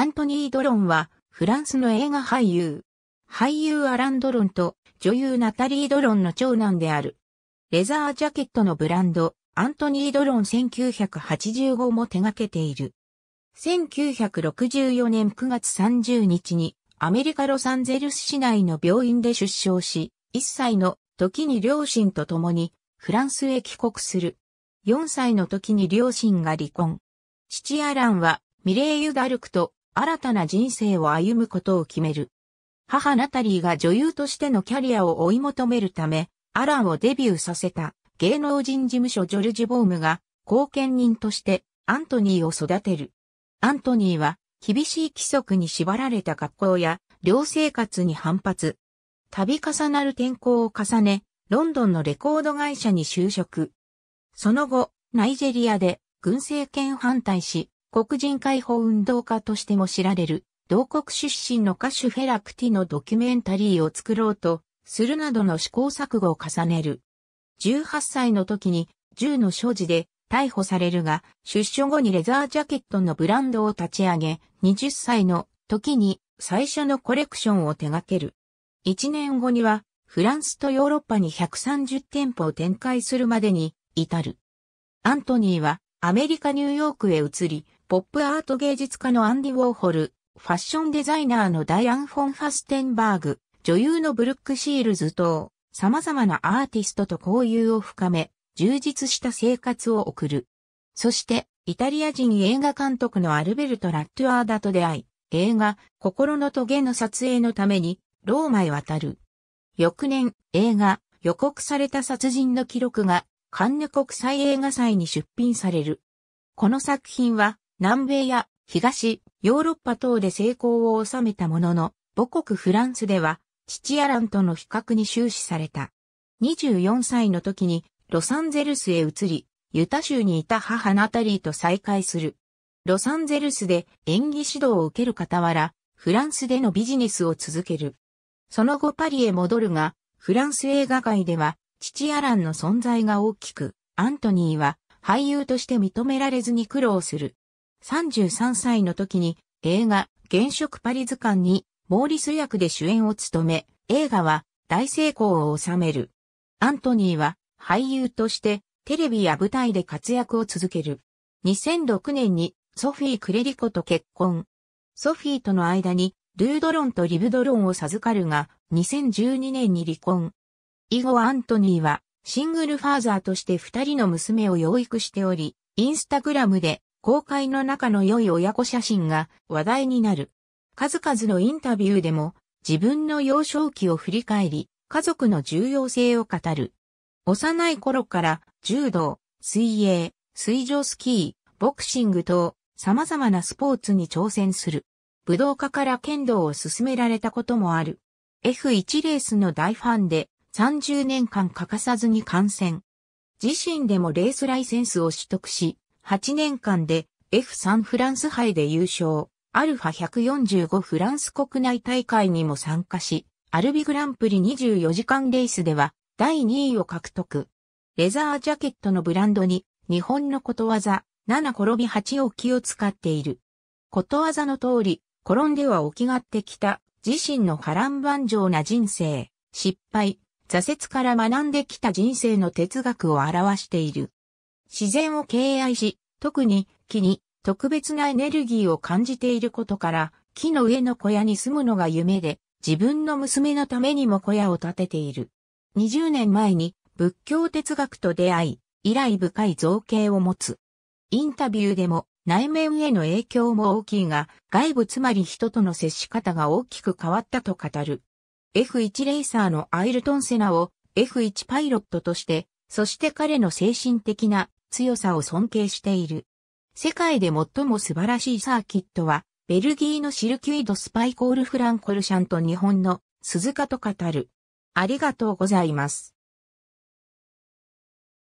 アントニー・ドロンは、フランスの映画俳優。俳優アラン・ドロンと女優ナタリー・ドロンの長男である。レザージャケットのブランド、アントニー・ドロン1985も手掛けている。1964年9月30日にアメリカロサンゼルス市内の病院で出生し、1歳の時に両親と共にフランスへ帰国する。4歳の時に両親が離婚。父アランはミレーユ・ダルクと新たな人生を歩むことを決める。母ナタリーが女優としてのキャリアを追い求めるため、アランをデビューさせた芸能人事務所ジョルジュ・ボームが後見人としてアントニーを育てる。アントニーは厳しい規則に縛られた学校や寮生活に反発。度重なる転校を重ね、ロンドンのレコード会社に就職。その後、ナイジェリアで軍政権反対し、黒人解放運動家としても知られる、同国出身の歌手フェラクティのドキュメンタリーを作ろうと、するなどの試行錯誤を重ねる。18歳の時に、銃の所持で逮捕されるが、出所後にレザージャケットのブランドを立ち上げ、20歳の時に最初のコレクションを手掛ける。1年後には、フランスとヨーロッパに130店舗を展開するまでに至る。アントニーはアメリカニューヨークへ移り、ポップアート芸術家のアンディ・ウォーホル、ファッションデザイナーのダイアン・フォン・ファステンバーグ、女優のブルック・シールズ等、様々なアーティストと交友を深め、充実した生活を送る。そして、イタリア人映画監督のアルベルト・ラットアーダと出会い、映画、心の棘の撮影のために、ローマへ渡る。翌年、映画、予告された殺人の記録が、カンヌ国際映画祭に出品される。この作品は、南米や東、ヨーロッパ等で成功を収めたものの、母国フランスでは、父アランとの比較に終始された。24歳の時に、ロサンゼルスへ移り、ユタ州にいた母ナタリーと再会する。ロサンゼルスで演技指導を受ける傍ら、フランスでのビジネスを続ける。その後パリへ戻るが、フランス映画界では、父アランの存在が大きく、アントニーは俳優として認められずに苦労する。33歳の時に映画原色パリ図鑑にモーリス役で主演を務め、映画は大成功を収める。アントニーは俳優としてテレビや舞台で活躍を続ける。2006年にソフィー・クレリコと結婚。ソフィーとの間にルードロンとリブドロンを授かるが、2012年に離婚。以後アントニーはシングルファーザーとして二人の娘を養育しており、インスタグラムで公開の仲の良い親子写真が話題になる。数々のインタビューでも自分の幼少期を振り返り、家族の重要性を語る。幼い頃から柔道、水泳、水上スキー、ボクシング等様々なスポーツに挑戦する。武道家から剣道を勧められたこともある。F1 レースの大ファンで30年間欠かさずに観戦。自身でもレースライセンスを取得し、8年間で F3 フランス杯で優勝、アルファ145フランス国内大会にも参加し、アルビグランプリ24時間レースでは第2位を獲得。レザージャケットのブランドに日本のことわざ7転び8を気を使っている。ことわざの通り、転んでは起きがってきた自身の波乱万丈な人生、失敗、挫折から学んできた人生の哲学を表している。自然を敬愛し、特に木に特別なエネルギーを感じていることから、木の上の小屋に住むのが夢で、自分の娘のためにも小屋を建てている。20年前に仏教哲学と出会い、以来深い造形を持つ。インタビューでも内面への影響も大きいが、外部つまり人との接し方が大きく変わったと語る。F1 レーサーのアイルトン・セナを F1 パイロットとして、そして彼の精神的な強さを尊敬している。世界で最も素晴らしいサーキットは、ベルギーのシルキュイドスパイコールフランコルシャンと日本の鈴鹿と語る。ありがとうございます。